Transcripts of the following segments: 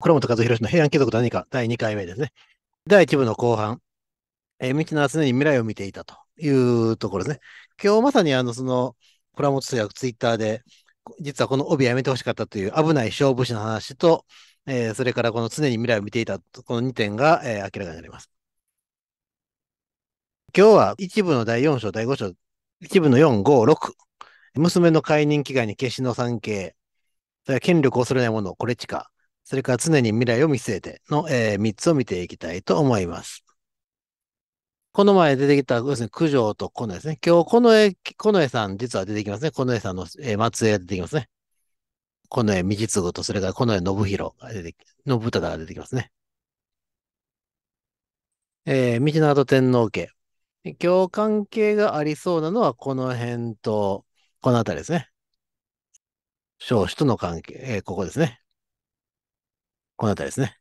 倉本和弘の平安貴族と何か第2回目ですね。第1部の後半、えー、道のは常に未来を見ていたというところですね。今日まさにあの、その、倉本通訳ツイッターで、実はこの帯やめてほしかったという危ない勝負師の話と、えー、それからこの常に未来を見ていた、この2点が、えー、明らかになります。今日は一部の第4章、第5章、一部の4、5、6、娘の解任祈願に決死の産経、それは権力を恐れない者、これちか、それから常に未来を見据えての、えー、3つを見ていきたいと思います。この前出てきた、要するに九条とこのですね。今日、近衛、近衛さん、実は出てきますね。近衛さんの、えー、末裔が出てきますね。近衛道次と、それから近衛信弘が出てき、信忠が出てきますね。えー、道長天皇家。今日関係がありそうなのは、この辺と、この辺りですね。少子との関係、えー、ここですね。このあたりですね。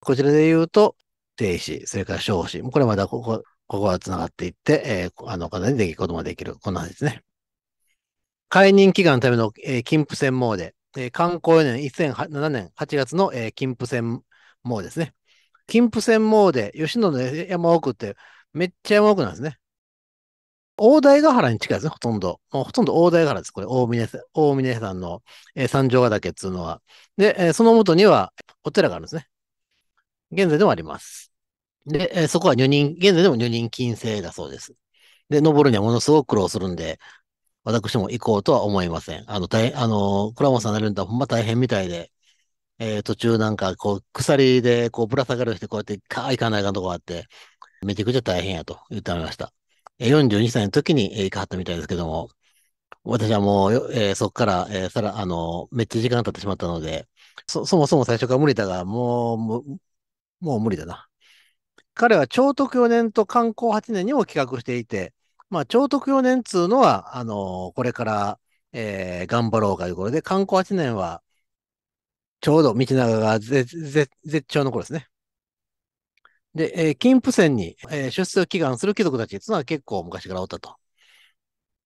こちらで言うと、停子、それから小子。これまだここ、ここは繋がっていって、えー、あの、方にできることもできる。こんなじですね。解任祈願のための、えー、金布専門で、えー、観光年1007年8月の、えー、金布専門ですね。金布専門で、吉野の山奥ってめっちゃ山奥なんですね。大台ヶ原に近いですね、ほとんど。もうほとんど大台ヶ原です。これ、大峰、大峰山の、えー、三条ヶ岳っていうのは。で、えー、その元にはお寺があるんですね。現在でもあります。で、えー、そこは女人、現在でも女人禁制だそうです。で、登るにはものすごく苦労するんで、私も行こうとは思いません。あの、大、あの、倉本さんなるんだほんま大変みたいで、えー、途中なんかこう、鎖でこうぶら下がるして、こうやってかーいかないかんとこあって、めちゃくちゃ大変やと言ってありました。42歳の時に行かはったみたいですけども、私はもう、えー、そこから、えー、さら、あの、めっちゃ時間経ってしまったので、そ、そもそも最初から無理だが、もう、もう、もう無理だな。彼は超徳4年と観光8年にも企画していて、まあ、超徳4年っつうのは、あの、これから、えー、頑張ろうかということで、観光8年は、ちょうど道長が絶、絶、絶頂の頃ですね。で、えー、金センに、えー、出世を祈願する貴族たちっていうのは結構昔からおったと。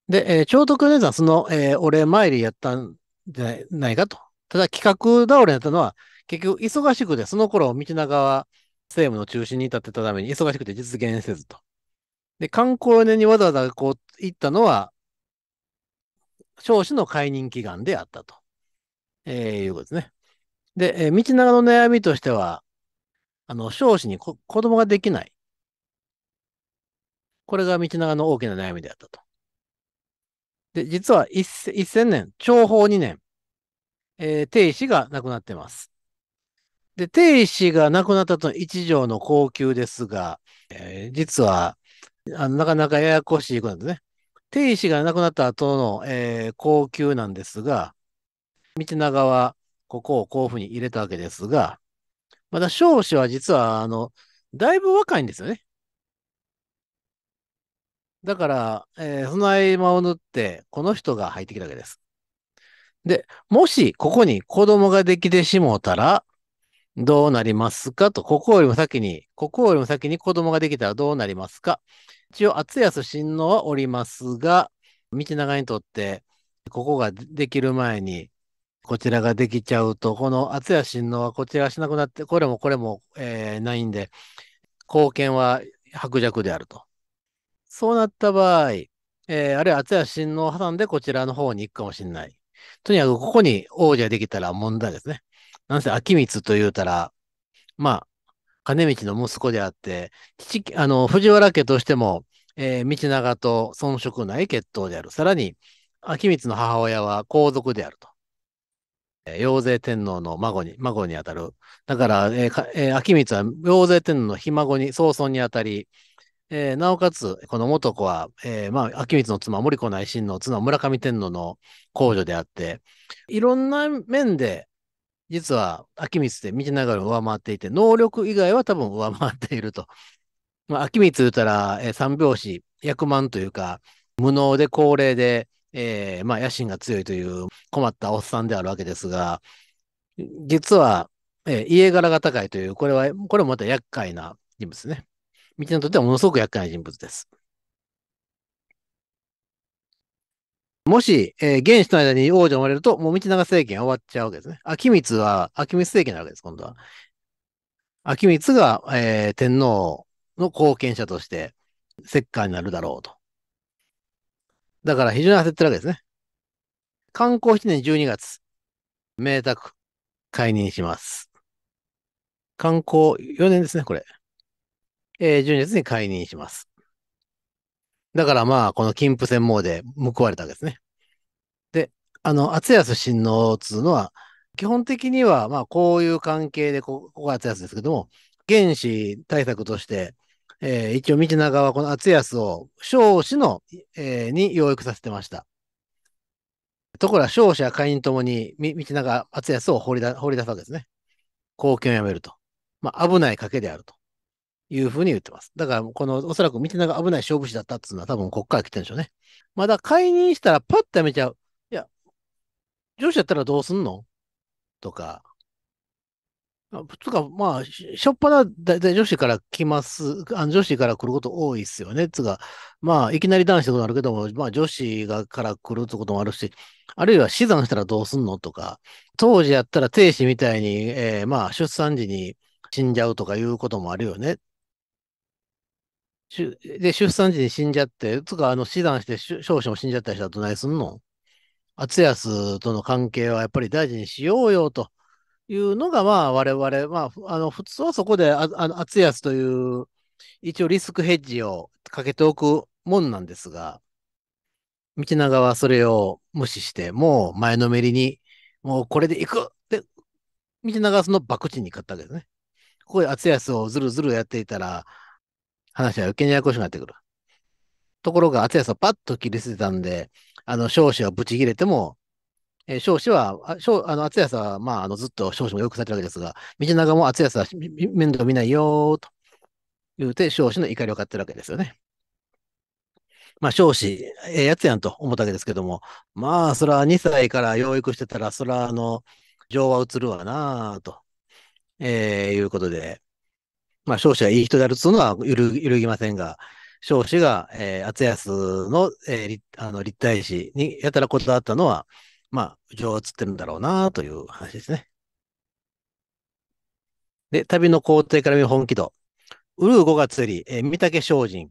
で、えー、長徳米山その、えー、お礼参りやったんじゃないかと。ただ企画倒れやったのは、結局忙しくて、その頃道長は政務の中心に立ってたために忙しくて実現せずと。で、観光年にわざわざこう行ったのは、少子の解任祈願であったと、えー、いうことですね。で、えー、道長の悩みとしては、あの、少子に子供ができない。これが道長の大きな悩みであったと。で、実は1000年、長宝2年、えー、定子が亡くなってます。で、定子が亡くなったと一条の高級ですが、えー、実はあの、なかなかややこしいことなんですね。定子が亡くなった後の、えー、高級なんですが、道長はここをこういうふうに入れたわけですが、まだ少子は実は、あの、だいぶ若いんですよね。だから、えー、その合間を縫って、この人が入ってきたわけです。で、もし、ここに子供ができてしもうたら、どうなりますかと、ここよりも先に、ここよりも先に子供ができたらどうなりますか一応、厚安親王はおりますが、道長にとって、ここができる前に、こちらができちゃうと、この厚や親王はこちらがしなくなって、これもこれも、えー、ないんで、貢献は薄弱であると。そうなった場合、えー、あるいは厚や親王を挟んでこちらの方に行くかもしれない。とにかくここに王者できたら問題ですね。なんせ秋光と言うたら、まあ、金道の息子であって、父、あの、藤原家としても、えー、道長と遜色ない血統である。さらに、秋光の母親は皇族であると。陽勢天皇の孫に、孫にあたる。だから、えーえー、秋光は陽勢天皇のひ孫に、早孫にあたり、えー、なおかつ、この元子は、えー、まあ、秋光の妻、森子内親の妻、村上天皇の皇女であって、いろんな面で、実は秋光って道長を上回っていて、能力以外は多分上回っていると。まあ、秋光言うたら、えー、三拍子、役満というか、無能で高齢で、えー、まあ、野心が強いという困ったおっさんであるわけですが、実は、えー、家柄が高いという、これは、これもまた厄介な人物ね。道にとってはものすごく厄介な人物です。もし、えー、原始の間に王女が生まれると、もう道長政権終わっちゃうわけですね。秋光は、秋光政権なわけです、今度は。秋光が、えー、天皇の後見者として、石棺になるだろうと。だから非常に焦ってるわけですね。観光7年12月、明卓、解任します。観光4年ですね、これ。えー、12月に解任します。だからまあ、この金布戦詣で報われたわけですね。で、あの、厚安親王つうのは、基本的には、まあ、こういう関係でこ、ここが厚安ですけども、原始対策として、えー、一応、道長はこの厚安を少子の、えー、に養育させてました。ところが、少子や会員ともに、道長、厚安を放り放り出すわけですね。貢献をやめると。まあ、危ない賭けであるというふうに言ってます。だから、この、おそらく道長が危ない勝負師だったっていうのは多分こっから来てるんでしょうね。まだ解任したらパッとやめちゃう。いや、上司やったらどうすんのとか、つか、まあ、しょっぱな、だいたい女子から来ます、あ女子から来ること多いっすよね。つか、まあ、いきなり男子ってことあるけども、まあ、女子がから来るってこともあるし、あるいは死産したらどうすんのとか、当時やったら亭主みたいに、えー、まあ、出産時に死んじゃうとかいうこともあるよね。で、出産時に死んじゃって、つか、あの、死産して少子も死んじゃった人はどないすんの厚安との関係はやっぱり大事にしようよと。いうのが、まあ、我々、まあ、あの、普通はそこで、ああの、厚安という、一応リスクヘッジをかけておくもんなんですが、道長はそれを無視して、もう前のめりに、もうこれで行くって、道長はその博打に買ったわけですね。ここで厚安をずるずるやっていたら、話は受けにややこしくなってくる。ところが、厚安はパッと切り捨てたんで、あの、少子はブチ切れても、えー、彰子は、彰あの厚安は、まあ、あのずっと彰子もよくされてるわけですが、道長も厚安は面倒見ないよと言うて、彰子の怒りを買ってるわけですよね。まあ、彰子、ええやつやんと思ったわけですけども、まあ、そら2歳から養育してたら、そら、あの、情は移るわなと、えー、いうことで、まあ、彰子がいい人であるというのは揺る揺るぎませんが、彰子が、えー、厚安の、えー、あの立体師にやたらこだわったのは、まあ、情映ってるんだろうなという話ですね。で、旅の工程から見る本気度。ウルー5月より、えー、三竹精進。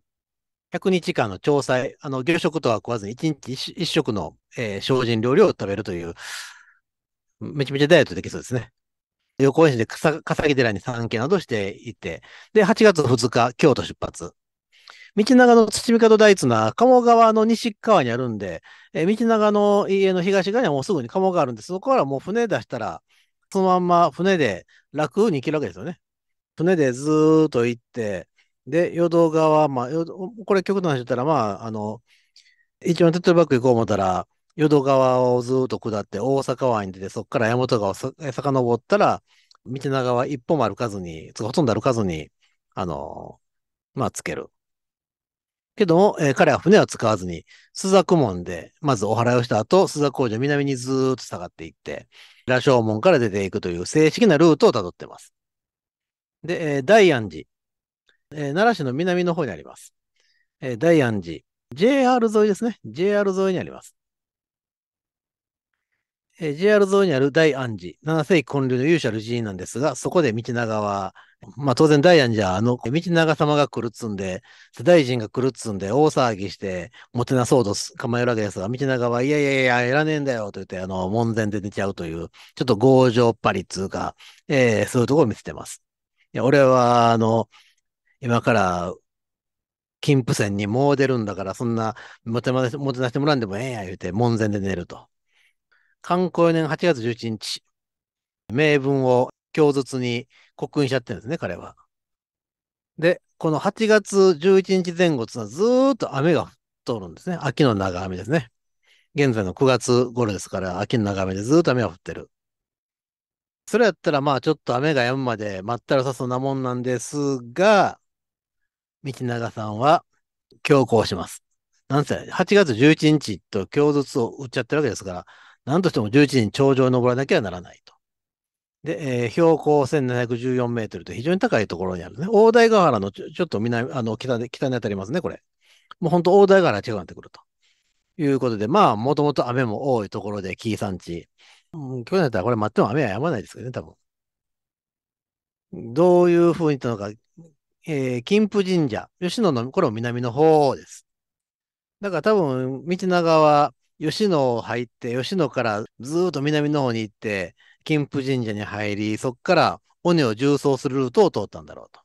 100日間の調査、あの、魚食とは食わずに1日 1, 食の、えー、精進料理を食べるという、めちゃめちゃダイエットできそうですね。横行演で笠木寺に参詣などしていて、で、8月2日、京都出発。道長の土見門大津な鴨川の西側にあるんで、え道長の家の東側にはもうすぐに鴨があるんで、そこからもう船出したら、そのまんま船で楽に行けるわけですよね。船でずーっと行って、で、淀川、まあ、これ極端にだったら、まあ、あの、一番手取りバック行こう思ったら、淀川をずーっと下って大阪湾に出て、そこから大和川を遡ったら、道長は一歩も歩かずに、ほとんど歩かずに、あの、まあ、つける。けども、えー、彼は船を使わずに、須佐門で、まずお祓いをした後、須佐工場南にずーっと下がっていって、羅生門から出ていくという正式なルートをたどってます。で、えー、大安寺、えー、奈良市の南の方にあります。えー、大安寺、JR 沿いですね。JR 沿いにあります。えー、JR 沿いにある大安寺、七世紀建立の勇者る寺院なんですが、そこで道長は、まあ当然ダイアンじゃあの道長様が来るっつんで、世代人が来るっつんで大騒ぎして、もてなそうと構えるわけですが、道長はいやいやいや、いらねえんだよと言って、あの、門前で寝ちゃうという、ちょっと強情っぱりっつうか、えー、そういうところを見せてます。いや、俺は、あの、今から金プ戦にもう出るんだから、そんな、もてなしてもらんでもええや、言うて、門前で寝ると。観光年8月11日、名文を供述に刻印しちゃってるんですね、彼は。で、この8月11日前後っていうのはずーっと雨が降っとるんですね。秋の長雨ですね。現在の9月頃ですから、秋の長雨でずーっと雨が降ってる。それやったら、まあちょっと雨が止むまで待ったらさそうなもんなんですが、道長さんは強行します。なんせ、8月11日と供述を打っちゃってるわけですから、なんとしても11日頂上に登らなきゃならないと。で、えー、標高1714メートルと非常に高いところにあるね。大台ヶ原のちょちょっと南、あの北で、北にあたりますね、これ。もう本当大台ヶ原違うなってくると。いうことで、まあ、もともと雨も多いところで、紀伊山地。うん、去年だったらこれ待っても雨は止まないですけどね、多分。どういうふうに言ったのか、えー、金峰神社、吉野の、これも南の方です。だから多分、道長は、吉野を入って、吉野からずっと南の方に行って、金峰神社に入り、そこから尾根を縦走するルートを通ったんだろうと。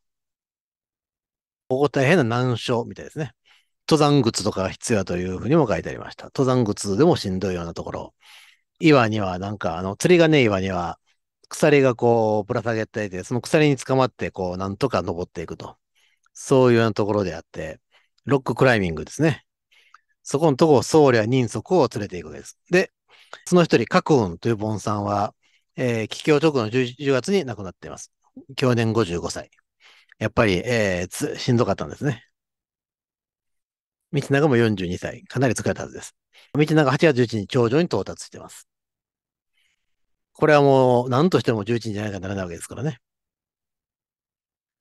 ここ大変な難所みたいですね。登山靴とかが必要だというふうにも書いてありました。登山靴でもしんどいようなところ。岩にはなんか、あの、釣りがね、岩には鎖がこうぶら下げていて、その鎖に捕まってこうなんとか登っていくと。そういうようなところであって、ロッククライミングですね。そこのとこを僧侶や人足を連れていくわけです。で、その一人、角雲という盆さんは、えー、帰郷直後の 10, 10月に亡くなっています。去年55歳。やっぱり、えー、つ、しんどかったんですね。道長も42歳。かなり疲れたはずです。道長8月11日、頂上に到達しています。これはもう、何としても11日じゃないかならないわけですからね。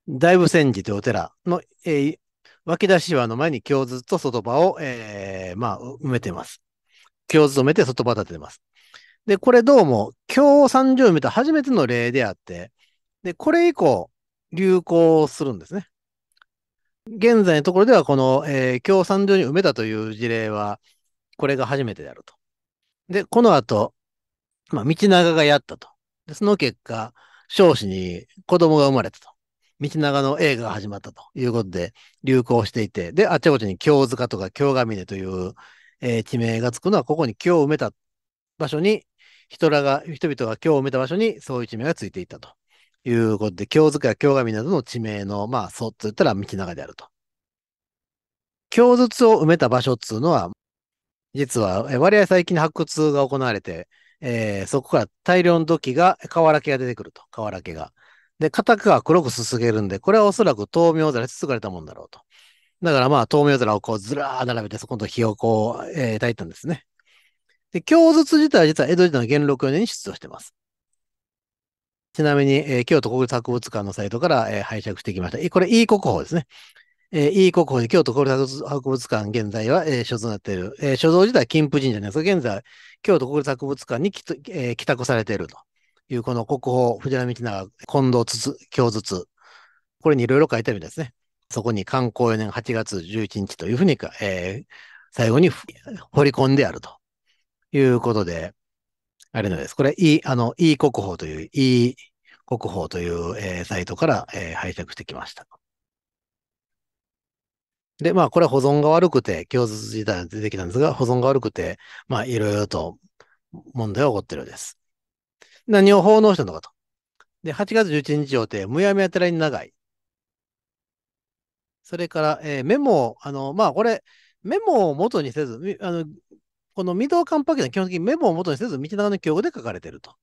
大仏戦寺というお寺の、えー、脇出しはの前に京図と外場を、えー、まあ、埋めています。京図を埋めて外場を建ててます。で、これどうも、今日30を見た初めての例であって、で、これ以降、流行するんですね。現在のところでは、この、えー、共産上に埋めたという事例は、これが初めてであると。で、この後、まあ、道長がやったと。で、その結果、少子に子供が生まれたと。道長の映画が始まったということで、流行していて、で、あちこちに京塚とか京ヶ峰という、えー、地名がつくのは、ここに京を埋めた場所に人らが、人々が今日を埋めた場所にそういう地名がついていたということで、京塚や京神などの地名の、まあ、そっといったら道長であると。京筒を埋めた場所っていうのは、実は割合最近発掘が行われて、えー、そこから大量の土器が、瓦家が出てくると、瓦家が。で、片くは黒くすすげるんで、これはおそらく豆苗皿に包まれたもんだろうと。だからまあ、豆苗皿をこうずらー並べて、そこの火をこう、えー、炊いたんですね。で、経筒自体は実は江戸時代の元禄4年に出土してます。ちなみに、えー、京都国立博物館のサイトから、えー、拝借してきました。これ、いい国宝ですね。えー、いい国宝で京都国立博物館現在は、えー、所蔵になっている。えー、所蔵自体は金峰神社ないですが、現在、京都国立博物館にきと、えー、帰宅されているという、この国宝、藤波道長、近藤筒、京筒。これにいろいろ書いてあるんですね。そこに観光4年8月11日というふうにか、えー、最後に掘り込んであると。いうことで、あれのです。これ、e、あの、e 国宝という、e 国宝という、えー、サイトから、えー、拝借してきました。で、まあ、これ保存が悪くて、供述自体出てきたんですが、保存が悪くて、まあ、いろいろと問題が起こってるようです。何を奉納したのかと。で、8月11日予定、むやみやたらに長い。それから、えー、メモを、あの、まあ、これ、メモを元にせず、あの、この未同感方形は基本的にメモを元にせず、道長の記憶で書かれていると。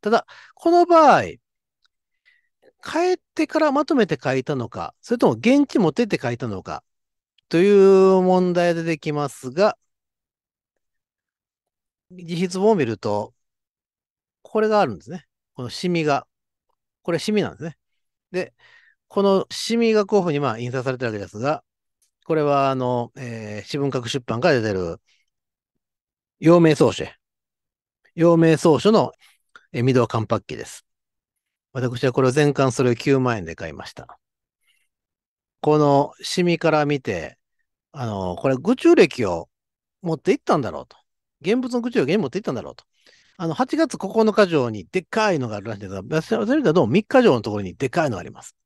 ただ、この場合、帰ってからまとめて書いたのか、それとも現地持ってって書いたのか、という問題でできますが、自筆を見ると、これがあるんですね。このシミが。これシミなんですね。で、このシミがこういうふうにまあ印刷されてるわけですが、これはあの、えー、私文学出版から出てる陽明草書。陽明草書の未動間白機です。私はこれを全巻それを9万円で買いました。このシミから見て、あの、これ、宇宙歴を持っていったんだろうと。現物の宇宙歴を持っていったんだろうと。あの、8月9日城にでっかいのがあるらしいんですが、私はどうも3日城のところにでっかいのがあります。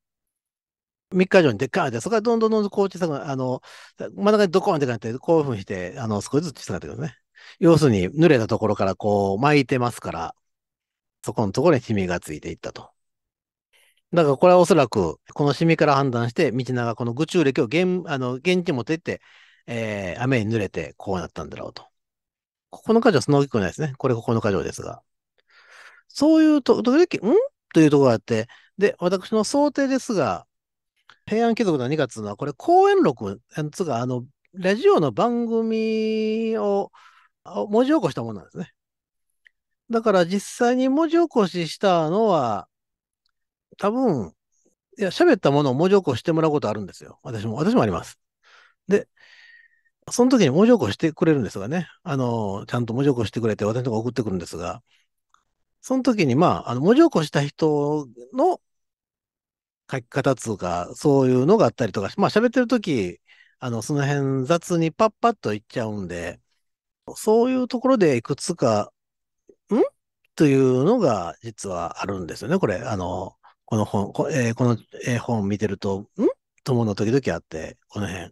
3日以にでっかいで、そこからどんどんどんどんこう小さが、あの、真ん中にドコーンってなって、こういうふうにして、あの、少しずつ小さくなってくるね。要するに濡れたところからこう巻いてますから、そこのところにシミがついていったと。だからこれはおそらく、このシミから判断して、道長この愚中歴を現あの現地に持っていって、えー、雨に濡れてこうなったんだろうと。9日はその大きくないですね。これ9日所ですが。そういうと、時々、んというところがあって、で、私の想定ですが、平安貴族の2月のは、これ、講演録、つうか、あの、ラジオの番組を文字起こしたものなんですね。だから実際に文字起こししたのは、多分、いや、喋ったものを文字起こしてもらうことあるんですよ。私も、私もあります。で、その時に文字起こしてくれるんですがね、あの、ちゃんと文字起こしてくれて私のとこ送ってくるんですが、その時に、まあ、あの文字起こした人の書き方つうか、そういうのがあったりとか、まあ喋ってる時、あの、その辺雑にパッパッといっちゃうんで、そういうところでいくつか、んというのが実はあるんですよね、これ。あの、この本、こ,、えー、この、え本見てると、んと思うの時々あって、この辺。例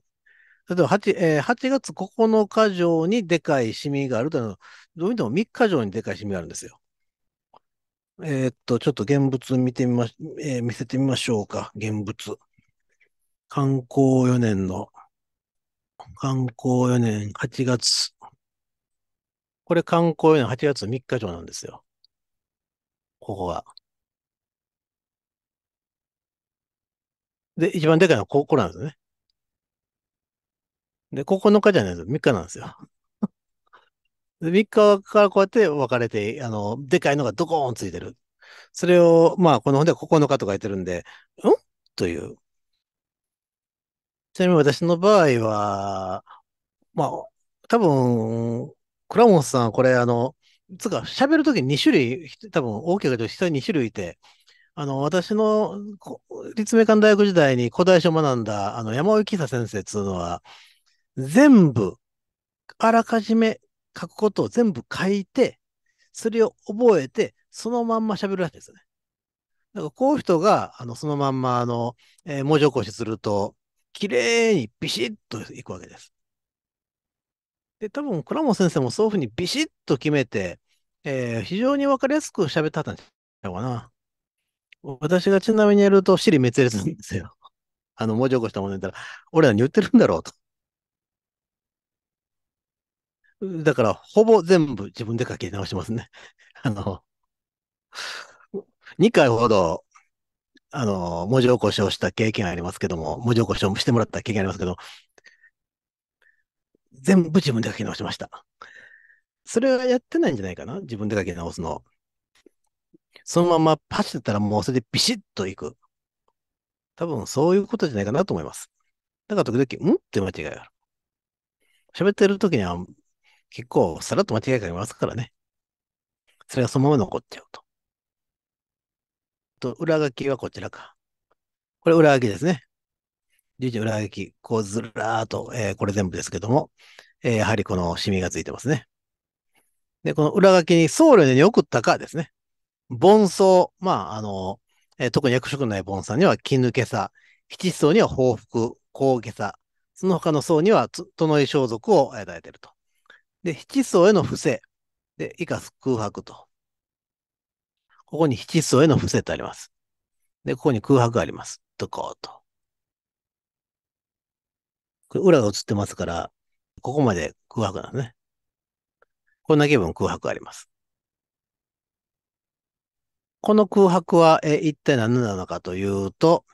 えば 8,、えー、8月9日城にでかいシミがあるというのは、どう見ても3日城にでかいシミがあるんですよ。えー、っと、ちょっと現物見てみま、えー、見せてみましょうか。現物。観光4年の、観光4年8月これ観光の8月3日城なんですよ。ここが。で、一番でかいのはここなんですね。で、9日じゃないですよ。3日なんですよ。で3日からこうやって分かれて、あの、でかいのがドコーンついてる。それを、まあ、この本では9日とか言ってるんで、うんという。ちなみに私の場合は、まあ、多分、倉本さん、これ、あの、つか、喋るときに2種類、多分大きいけど、人に2種類いて、あの、私の立命館大学時代に古代史を学んだ、あの、山尾喜久先生っていうのは、全部、あらかじめ書くことを全部書いて、それを覚えて、そのまんま喋るわけですね。だから、こういう人が、あの、そのまんま、あの、えー、文字起こしすると、綺麗にビシッといくわけです。で、多分、倉本先生もそういうふうにビシッと決めて、えー、非常にわかりやすく喋ってったんゃかな。私がちなみにやると、尻滅裂なんですよ。あの、文字起こしたもの言ったら、俺らに言ってるんだろうと。だから、ほぼ全部自分で書き直しますね。あの、2回ほど、あの、文字起こしをした経験ありますけども、文字起こしをしてもらった経験ありますけど、全部自分で書き直しました。それはやってないんじゃないかな自分で書き直すの。そのままパッシったらもうそれでビシッといく。多分そういうことじゃないかなと思います。だから時々、んって間違いがある。喋ってる時には結構さらっと間違いがありますからね。それがそのまま残っちゃうと。と、裏書きはこちらか。これ裏書きですね。竜神裏書き、こうずらーっと、えー、これ全部ですけども、えー、やはりこのシミがついてますね。で、この裏書きに僧侶に送ったかですね。盆僧、まあ、あの、えー、特に役職のない盆さんには絹けさ、七層には報復、高下さ、その他の層には整い装束を与えていると。で、七層への不正。で、以下空白と。ここに七層への不正ってあります。で、ここに空白があります。とこうと。これ裏が映ってますから、ここまで空白なんですね。こんだけ分空白あります。この空白は、え一体何なのかというと、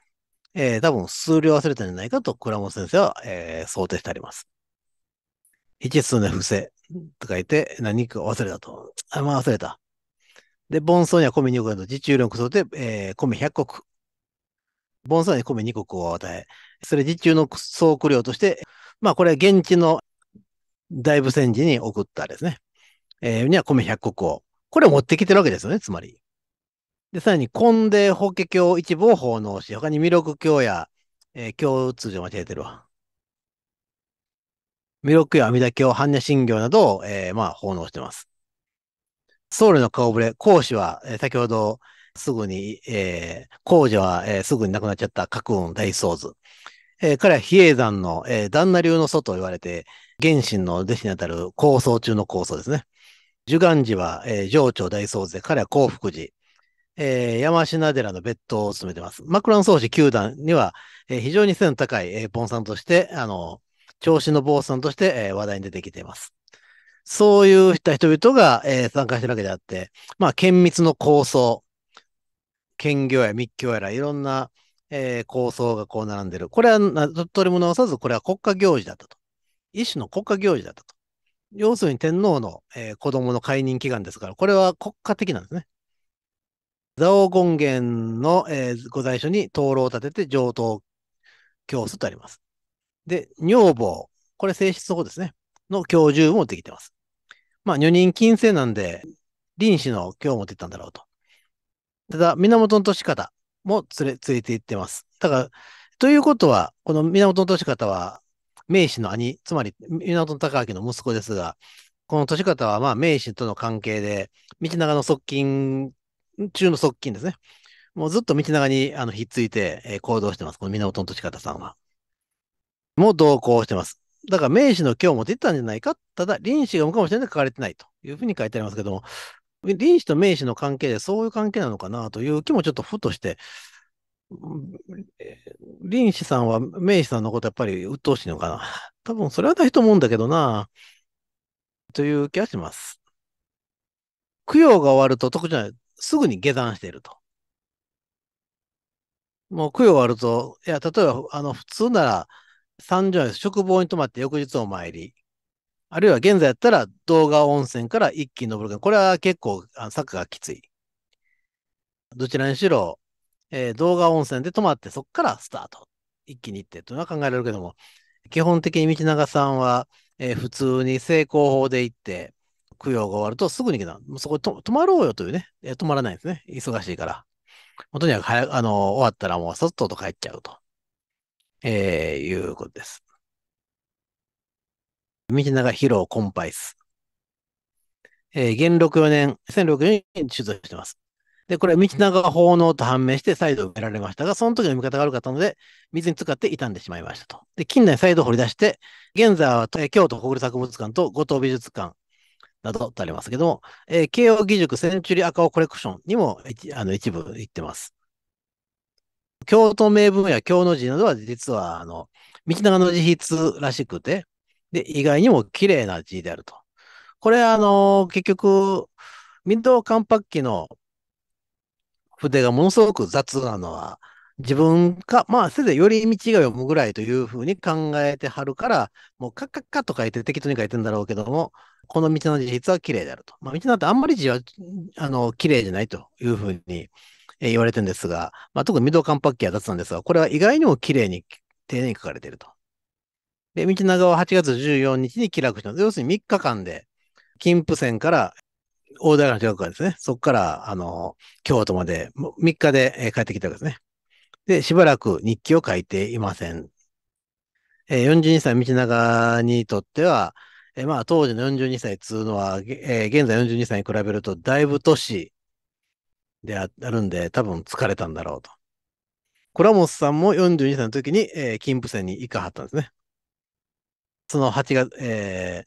えー、多分数量忘れたんじゃないかと倉本先生は、えー、想定してあります。一数の不正と書いて何か忘れたと。あ、まあ忘れた。で、盆栽には米2個と、自中力層で、えー、米100石。盆栽に米2個を与え、それ受中の総送料として、まあこれは現地の大仏戦時に送ったですね。えー、には米100石を。これを持ってきてるわけですよね、つまり。で、さらに、根で法華経一部を奉納し、他に弥勒経や、えー、経通常間違えてるわ。弥勒や阿弥陀経、般若心経などを、えー、まあ、奉納してます。僧侶の顔ぶれ、講師は、えー、先ほどすぐに、えー、工事は、えー、すぐに亡くなっちゃった格雲大僧図。えー、彼は比叡山の、えー、旦那流の祖と言われて、原神の弟子にあたる構想中の構想ですね。寿願寺は、えー、上長大僧で、彼は興福寺、えー、山科寺の別当を務めてます。枕草子九段には、えー、非常に背の高い、えー、ポンさんとして、あの、調子の坊さんとして、えー、話題に出てきています。そういう人々が、えー、参加してるわけであって、まあ、厳密の構想、兼業や密教やら、いろんなえー、構想がこう並んでる。これは取りをさず、これは国家行事だったと。一種の国家行事だったと。要するに天皇の、えー、子供の解任祈願ですから、これは国家的なんですね。蔵王権現の、えー、御在所に灯籠を立てて上等教室とあります。で、女房、これ性質の方ですね。の教授もできてます。まあ、女人禁制なんで、臨死の今日持っていったんだろうと。ただ、源の年方、も連れ、連れて行ってます。だから、ということは、この源利方は、明治の兄、つまり源孝明の息子ですが、この利方は、まあ、明治との関係で、道長の側近、中の側近ですね。もうずっと道長にあのひっついて、えー、行動してます。この源利方さんは。も同行してます。だから明治の今日も出たんじゃないかただ、臨死が向かもしれないと書かれてないというふうに書いてありますけども、臨死と名死の関係でそういう関係なのかなという気もちょっとふとして、臨死さんは名死さんのことやっぱり鬱陶しいのかな。多分それはないと思うんだけどな、という気がします。供養が終わると特にすぐに下山していると。もう供養終わると、いや、例えば、あの、普通なら、三条職房に泊まって翌日お参り。あるいは現在やったら動画温泉から一気に登る。これは結構ーがきつい。どちらにしろ、えー、動画温泉で泊まってそこからスタート。一気に行ってというのは考えられるけども、基本的に道長さんは、えー、普通に成功法で行って、供養が終わるとすぐに行けた。そこと泊まろうよというね、えー、泊まらないんですね。忙しいから。とにかく早あの終わったらもうそっとと帰っちゃうと、えー、いうことです。道長広コンパイス。えー、元禄4年、1064年に出土してます。で、これ道長が奉納と判明して再度埋められましたが、その時の見方が悪かったので、水に浸かって傷んでしまいましたと。で、近年再度掘り出して、現在は京都国立博物館と五島美術館などとありますけども、えー、慶応義塾センチュリー赤尾コレクションにもあの一部行ってます。京都名文や京の字などは実は、あの、道長の自筆らしくて、で、意外にも綺麗な字であると。これ、あの、結局、民道関白記の筆がものすごく雑なのは、自分か、まあ、せいぜい寄り道が読むぐらいというふうに考えてはるから、もうカッカッカと書いて適当に書いてんだろうけども、この道の字実は綺麗であると。まあ、道なんてあんまり字は、あの、綺麗じゃないというふうに言われてるんですが、まあ、特に御堂関白記は雑なんですが、これは意外にも綺麗に丁寧に書かれていると。で、道長は8月14日に帰楽したんです。要するに3日間で、金府線から大平の中学からですね、そこから、あの、京都まで3日で帰ってきたわけですね。で、しばらく日記を書いていません。えー、42歳道長にとっては、えー、まあ当時の42歳っていうのは、えー、現在42歳に比べるとだいぶ年であるんで、多分疲れたんだろうと。倉本さんも42歳の時に、えー、金峰山に行かはったんですね。その8月、え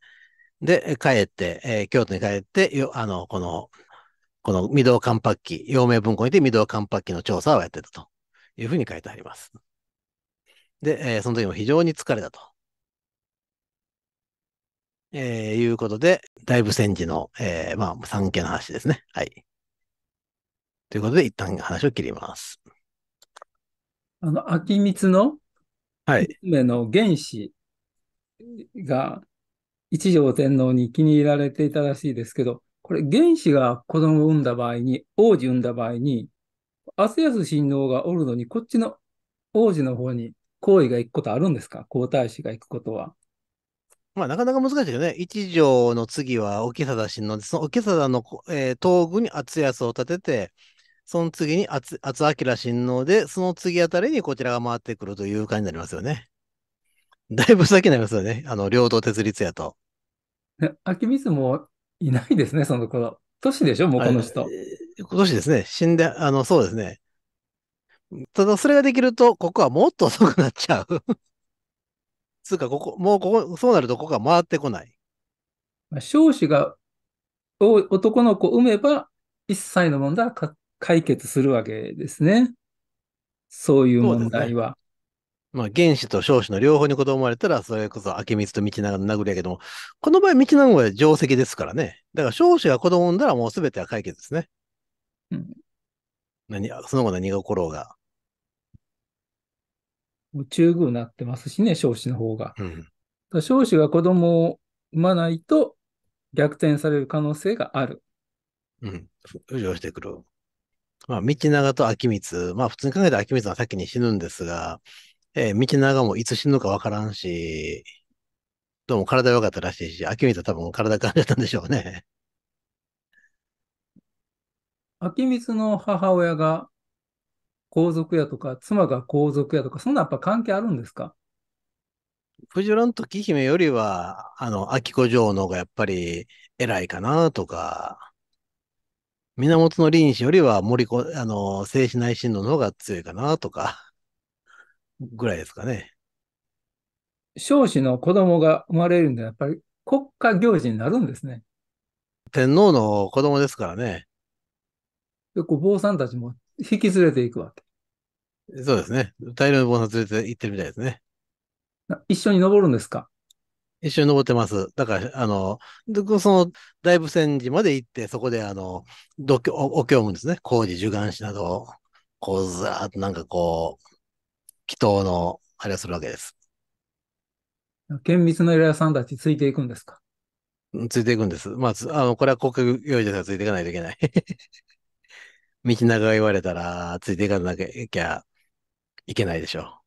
ー、で、帰って、えー、京都に帰って、よあの、この、この御堂関白期、陽明文庫にて御堂関白期の調査をやってたというふうに書いてあります。で、えー、その時も非常に疲れたと。えー、いうことで、だいぶ戦時の、えー、まあ、三経の話ですね。はい。ということで、一旦話を切ります。あの、秋光の、はい。の原子が一条天皇に気に入られていたらしいですけど、これ原子が子供を産んだ場合に、王子産んだ場合に、明日安親王がおるのに、こっちの王子の方に皇位が行くことあるんですか皇太子が行くことは。まあ、なかなか難しいけどね。一条の次は沖貞親王で、その沖貞の、えー、東宮に厚安を立てて、その次に厚明親王で、その次あたりにこちらが回ってくるという感じになりますよね。だいぶ先になりますよね。あの、領土鉄立やと。秋水もいないですね、そのこ都年でしょ、もうこの人。今年ですね。死んで、あの、そうですね。ただ、それができると、ここはもっと遅くなっちゃう。つうか、ここ、もうここ、そうなると、ここは回ってこない。少子が、男の子を産めば、一切の問題は解決するわけですね。そういう問題は。まあ、原子と少子の両方に子供生まれたら、それこそ明光と道長の殴りやけども、この場合、道長は定石ですからね。だから、少子が子供産んだらもう全ては解決ですね。うん。何、その後何が起ころうが。宇宙宮になってますしね、少子の方が。うん、少子が子供を産まないと逆転される可能性がある。うん、浮上してくる。まあ、道長と明光、まあ普通に考えたら明光は先に死ぬんですが、えー、道長もいつ死ぬかわからんし、どうも体良かったらしいし、秋水は多分体感じたんでしょうね。秋光の母親が皇族やとか、妻が皇族やとか、そんなやっぱ関係あるんですか藤原時姫よりは、あの、秋子女王の方がやっぱり偉いかなとか、源林氏よりは森子、あの、静止内親王の方が強いかなとか。ぐらいですかね。少子の子供が生まれるんで、やっぱり国家行事になるんですね。天皇の子供ですからね。で、こ坊さんたちも引き連れていくわけ。そうですね。大量の坊さん連れて行ってるみたいですね。一緒に登るんですか一緒に登ってます。だから、あの、その大仏泉寺まで行って、そこで、あの、お経もですね。工事、受願しなどを、こう、ずーっとなんかこう、祈祷の、あれをするわけです。厳密な依頼さんたちついていくんですかついていくんです。まあ、あの、これは国行事ではついていかないといけない。道長が言われたら、ついていかなきゃいけないでしょう。